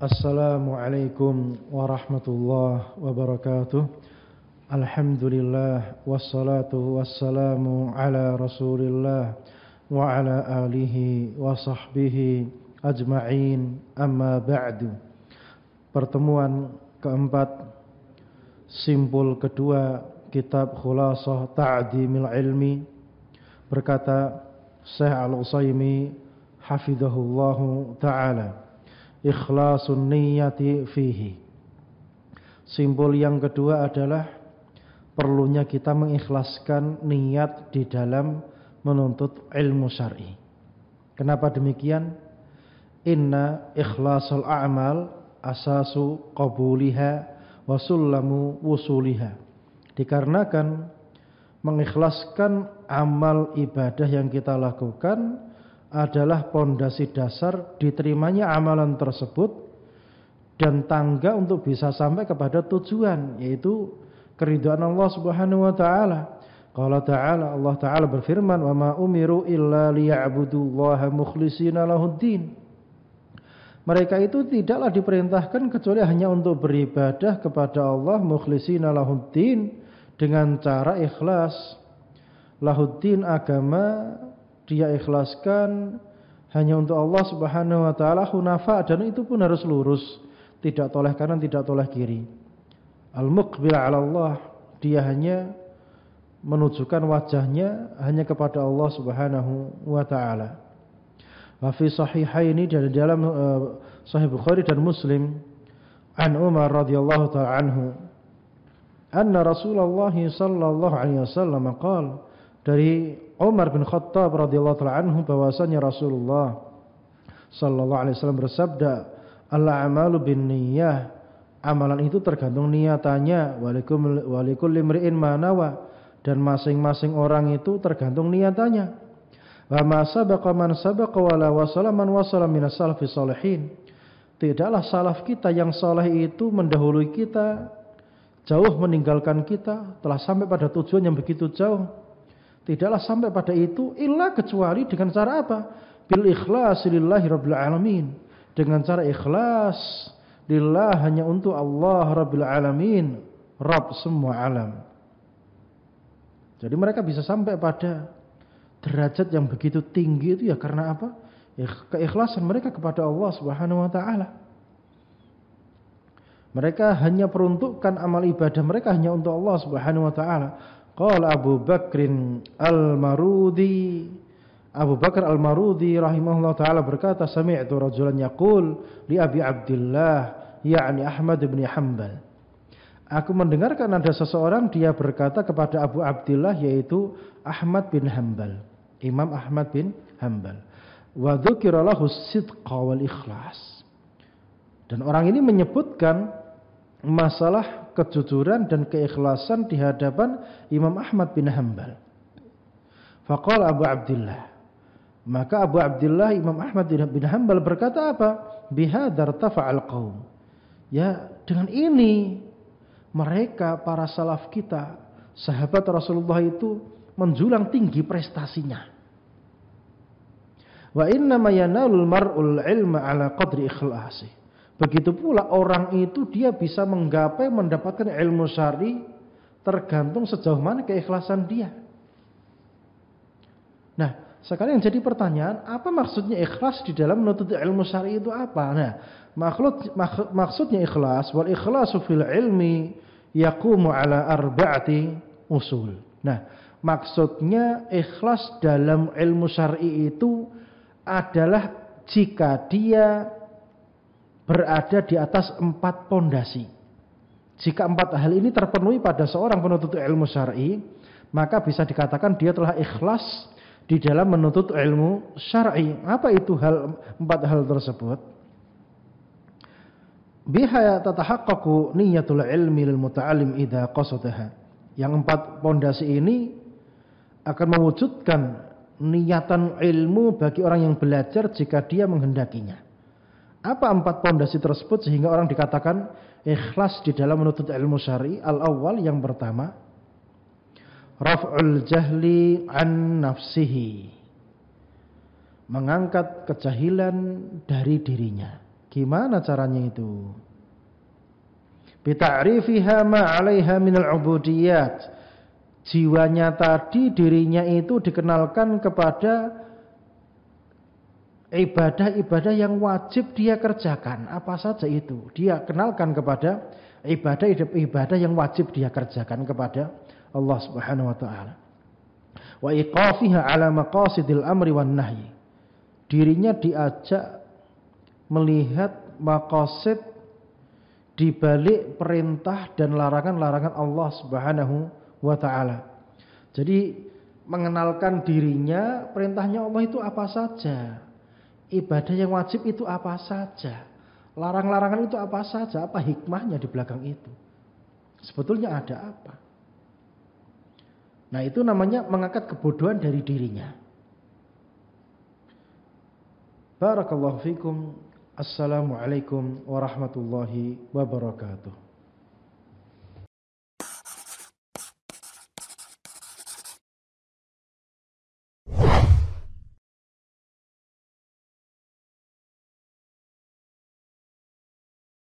Assalamualaikum warahmatullahi wabarakatuh Alhamdulillah Wassalatu wassalamu ala rasulillah Wa ala alihi wa sahbihi ajma'in Amma ba'du Pertemuan keempat Simpul kedua Kitab Khulasah Ta'dimil Ilmi Berkata Syekh Al-Usaimi Hafidhahullahu Ta'ala ikhlasun niyati fihi. Simbol yang kedua adalah perlunya kita mengikhlaskan niat di dalam menuntut ilmu syar'i. Kenapa demikian? Inna ikhlasul a'mal asasu qabuliha wa sullamu wusuliha. Dikarenakan mengikhlaskan amal ibadah yang kita lakukan adalah pondasi dasar diterimanya amalan tersebut dan tangga untuk bisa sampai kepada tujuan yaitu keridhaan Allah Subhanahu wa taala. Qala ta'ala Allah taala berfirman wa ma umiru illa liya'budullaha mukhlishina lahuddin. Mereka itu tidaklah diperintahkan kecuali hanya untuk beribadah kepada Allah mukhlishina lahuddin dengan cara ikhlas. Lahuddin agama dia ikhlaskan hanya untuk Allah Subhanahu wa taala hunafa dan itu pun harus lurus, tidak toleh kanan, tidak toleh kiri. Al-muqbil 'ala Allah, dia hanya menunjukkan wajahnya hanya kepada Allah Subhanahu wa taala. Wa fi sahihaini dari dalam uh, Sahih Bukhari dan Muslim an Umar radhiyallahu taala anhu anna Rasulullah sallallahu alaihi wasallam qala dari Umar bin Khattab radhiyallahu taala anhu bahwasanya Rasulullah sallallahu alaihi wasallam bersabda, "Al-a'malu binniyah." Amalan itu tergantung niatannya. Walikum walikul limri'in manawa dan masing-masing orang itu tergantung niatannya. Wa ma sabaqa man sabaqa wala wasala man wasala salafi salihin. Tidaklah salaf kita yang saleh itu mendahului kita, jauh meninggalkan kita, telah sampai pada tujuan yang begitu jauh. Tidaklah sampai pada itu illa kecuali dengan cara apa? Bil ikhlas lillahi rabbil alamin. Dengan cara ikhlas lillah hanya untuk Allah rabbil alamin, Rabb semua alam. Jadi mereka bisa sampai pada derajat yang begitu tinggi itu ya karena apa? keikhlasan mereka kepada Allah Subhanahu wa taala. Mereka hanya peruntukkan amal ibadah mereka hanya untuk Allah Subhanahu wa taala. Qala Abu Bakrin Al-Marudi Abu Bakar Al-Marudi rahimahullah taala berkata sami'tu rajulan yaqul li Abi Abdullah yakni Ahmad bin Hanbal Aku mendengarkan ada seseorang dia berkata kepada Abu Abdullah yaitu Ahmad bin Hanbal Imam Ahmad bin Hanbal wa dzukira lahu sidqa wal ikhlas dan orang ini menyebutkan masalah kejujuran dan keikhlasan di hadapan Imam Ahmad bin Hanbal. Faqala Abu Abdullah. Maka Abu Abdullah Imam Ahmad bin Hanbal berkata apa? Bihadar tafa'al qaum. Ya, dengan ini mereka para salaf kita, sahabat Rasulullah itu menjulang tinggi prestasinya. Wa inna ma yanalul mar'ul ilma ala qadri ikhlasih. Begitu pula orang itu dia bisa menggapai mendapatkan ilmu syari tergantung sejauh mana keikhlasan dia. Nah, sekarang yang jadi pertanyaan, apa maksudnya ikhlas di dalam menuntut ilmu syari itu apa? Nah, makhluk, mak, maksudnya ikhlas wal ikhlasu fil ilmi yaqumu ala arba'ati usul. Nah, maksudnya ikhlas dalam ilmu syari itu adalah jika dia berada di atas empat pondasi. Jika empat hal ini terpenuhi pada seorang penuntut ilmu syar'i, maka bisa dikatakan dia telah ikhlas di dalam menuntut ilmu syar'i. Apa itu hal empat hal tersebut? Bihaya tatahaqqaqu niyyatul ilmi lil muta'allim idza qasadaha. Yang empat pondasi ini akan mewujudkan niatan ilmu bagi orang yang belajar jika dia menghendakinya. Apa empat pondasi tersebut sehingga orang dikatakan ikhlas di dalam menuntut ilmu syari? al awal yang pertama, raf'ul jahli an nafsihi. Mengangkat kejahilan dari dirinya. Gimana caranya itu? Bita'rifiha ma'alaiha minal ubudiyat. Jiwanya tadi, dirinya itu dikenalkan kepada ibadah-ibadah yang wajib dia kerjakan apa saja itu dia kenalkan kepada ibadah-ibadah yang wajib dia kerjakan kepada Allah Subhanahu wa taala wa iqafiha ala maqasidil amri wan nahyi dirinya diajak melihat maqasid di balik perintah dan larangan-larangan Allah Subhanahu wa taala jadi mengenalkan dirinya perintahnya Allah itu apa saja ibadah yang wajib itu apa saja. Larang-larangan itu apa saja, apa hikmahnya di belakang itu. Sebetulnya ada apa? Nah itu namanya mengangkat kebodohan dari dirinya. Barakallahu fikum. Assalamualaikum warahmatullahi wabarakatuh.